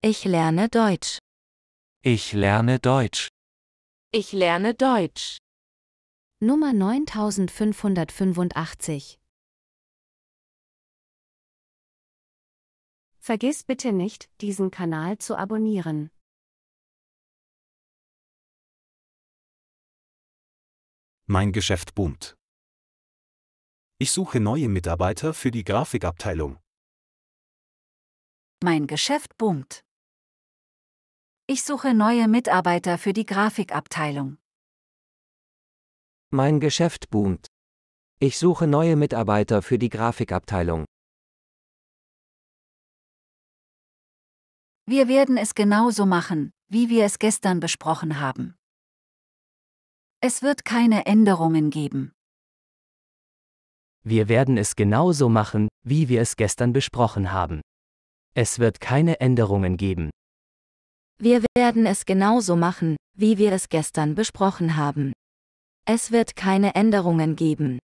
Ich lerne Deutsch. Ich lerne Deutsch. Ich lerne Deutsch. Nummer 9585. Vergiss bitte nicht, diesen Kanal zu abonnieren. Mein Geschäft boomt. Ich suche neue Mitarbeiter für die Grafikabteilung. Mein Geschäft boomt. Ich suche neue Mitarbeiter für die Grafikabteilung. Mein Geschäft boomt. Ich suche neue Mitarbeiter für die Grafikabteilung. Wir werden es genauso machen, wie wir es gestern besprochen haben. Es wird keine Änderungen geben. Wir werden es genauso machen, wie wir es gestern besprochen haben. Es wird keine Änderungen geben. Wir werden es genauso machen, wie wir es gestern besprochen haben. Es wird keine Änderungen geben.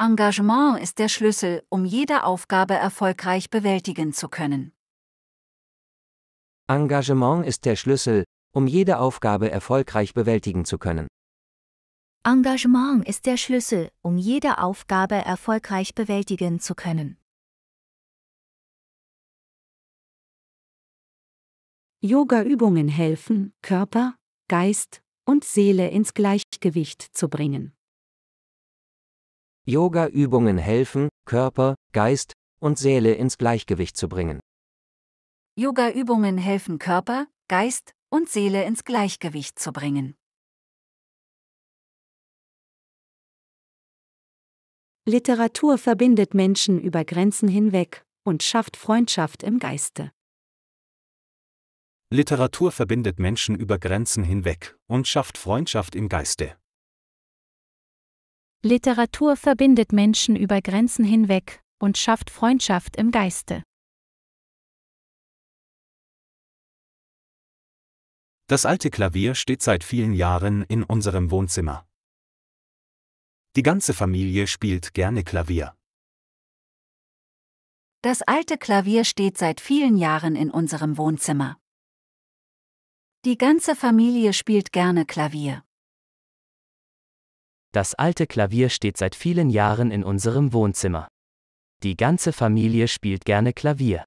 Engagement ist der Schlüssel, um jede Aufgabe erfolgreich bewältigen zu können. Engagement ist der Schlüssel, um jede Aufgabe erfolgreich bewältigen zu können. Engagement ist der Schlüssel, um jede Aufgabe erfolgreich bewältigen zu können. Yoga-Übungen helfen, Körper, Geist und Seele ins Gleichgewicht zu bringen. Yoga-Übungen helfen, Körper, Geist und Seele ins Gleichgewicht zu bringen. Yoga-Übungen helfen Körper, Geist und Seele ins Gleichgewicht zu bringen. Literatur verbindet Menschen über Grenzen hinweg und schafft Freundschaft im Geiste. Literatur verbindet Menschen über Grenzen hinweg und schafft Freundschaft im Geiste. Literatur verbindet Menschen über Grenzen hinweg und schafft Freundschaft im Geiste. Das alte Klavier steht seit vielen Jahren in unserem Wohnzimmer. Die ganze Familie spielt gerne Klavier. Das alte Klavier steht seit vielen Jahren in unserem Wohnzimmer. Die ganze Familie spielt gerne Klavier. Das alte Klavier steht seit vielen Jahren in unserem Wohnzimmer. Die ganze Familie spielt gerne Klavier.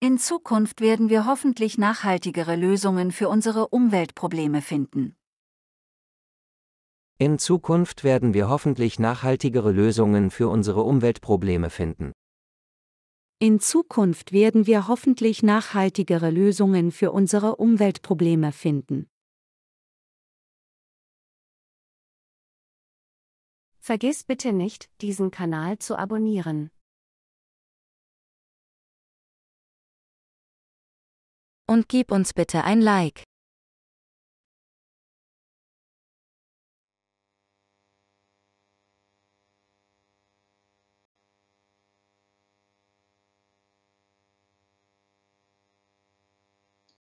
In Zukunft werden wir hoffentlich nachhaltigere Lösungen für unsere Umweltprobleme finden. In Zukunft werden wir hoffentlich nachhaltigere Lösungen für unsere Umweltprobleme finden. In Zukunft werden wir hoffentlich nachhaltigere Lösungen für unsere Umweltprobleme finden. Vergiss bitte nicht, diesen Kanal zu abonnieren. Und gib uns bitte ein Like.